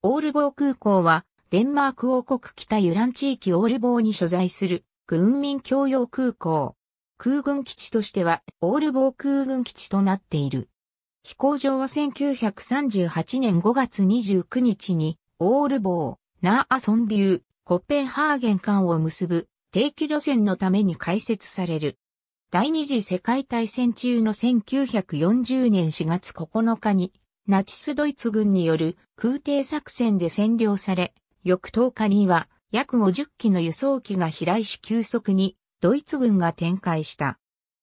オールボー空港は、デンマーク王国北ユラン地域オールボーに所在する、軍民共用空港。空軍基地としては、オールボー空軍基地となっている。飛行場は1938年5月29日に、オールボー、ナーアソンビュー、コッペンハーゲン間を結ぶ定期路線のために開設される。第二次世界大戦中の1940年4月9日にナチスドイツ軍による空挺作戦で占領され、翌10日には約50機の輸送機が飛来し急速にドイツ軍が展開した。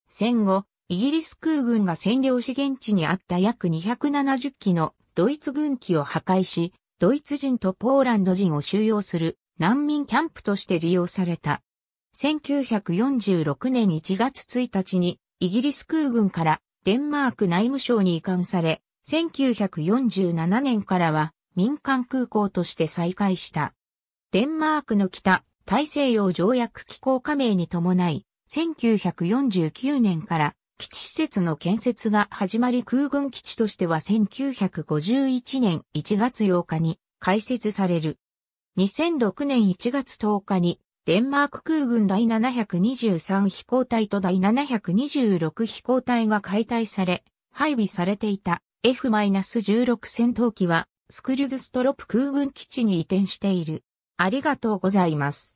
戦後、イギリス空軍が占領し現地にあった約270機のドイツ軍機を破壊し、ドイツ人とポーランド人を収容する難民キャンプとして利用された。1946年1月1日にイギリス空軍からデンマーク内務省に移管され、1947年からは民間空港として再開した。デンマークの北大西洋条約機構加盟に伴い、1949年から基地施設の建設が始まり空軍基地としては1951年1月8日に開設される。2006年1月10日にデンマーク空軍第723飛行隊と第726飛行隊が解体され、配備されていた F-16 戦闘機はスクルズストロップ空軍基地に移転している。ありがとうございます。